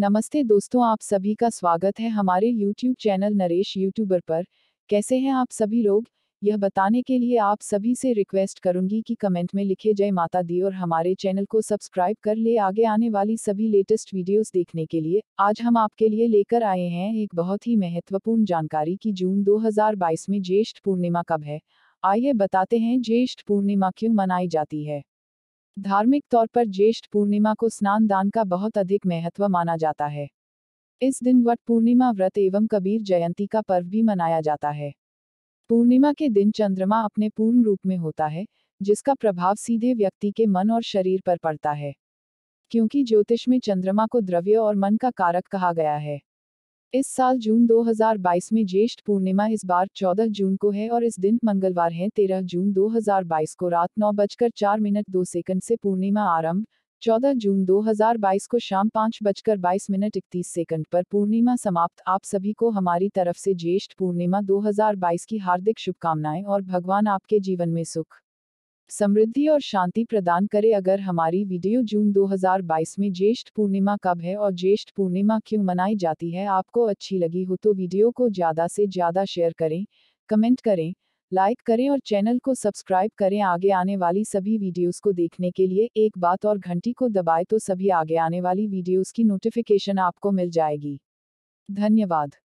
नमस्ते दोस्तों आप सभी का स्वागत है हमारे YouTube चैनल नरेश यूट्यूबर पर कैसे हैं आप सभी लोग यह बताने के लिए आप सभी से रिक्वेस्ट करूंगी कि कमेंट में लिखे जय माता दी और हमारे चैनल को सब्सक्राइब कर ले आगे आने वाली सभी लेटेस्ट वीडियोस देखने के लिए आज हम आपके लिए लेकर आए हैं एक बहुत ही महत्वपूर्ण जानकारी की जून 2022 में ज्येष्ठ पूर्णिमा कब है आइए बताते हैं ज्येष्ठ पूर्णिमा क्यों मनाई जाती है धार्मिक तौर पर ज्येष्ठ पूर्णिमा को स्नान दान का बहुत अधिक महत्व माना जाता है इस दिन वट पूर्णिमा व्रत एवं कबीर जयंती का पर्व भी मनाया जाता है पूर्णिमा के दिन चंद्रमा अपने पूर्ण रूप में होता है जिसका प्रभाव सीधे व्यक्ति के मन और शरीर पर पड़ता है क्योंकि ज्योतिष में चंद्रमा को द्रव्य और मन का कारक कहा गया है इस साल जून 2022 में ज्येष्ठ पूर्णिमा इस बार 14 जून को है और इस दिन मंगलवार है 13 जून 2022 को रात नौ बजकर चार मिनट दो सेकंड से पूर्णिमा आरंभ 14 जून 2022 को शाम पाँच बजकर बाईस मिनट इकतीस सेकंड पर पूर्णिमा समाप्त आप सभी को हमारी तरफ से ज्येष्ठ पूर्णिमा 2022 की हार्दिक शुभकामनाएं और भगवान आपके जीवन में सुख समृद्धि और शांति प्रदान करे अगर हमारी वीडियो जून 2022 में ज्येष्ठ पूर्णिमा कब है और ज्येष्ठ पूर्णिमा क्यों मनाई जाती है आपको अच्छी लगी हो तो वीडियो को ज़्यादा से ज़्यादा शेयर करें कमेंट करें लाइक करें और चैनल को सब्सक्राइब करें आगे आने वाली सभी वीडियोस को देखने के लिए एक बात और घंटी को दबाए तो सभी आगे आने वाली वीडियोज़ की नोटिफिकेशन आपको मिल जाएगी धन्यवाद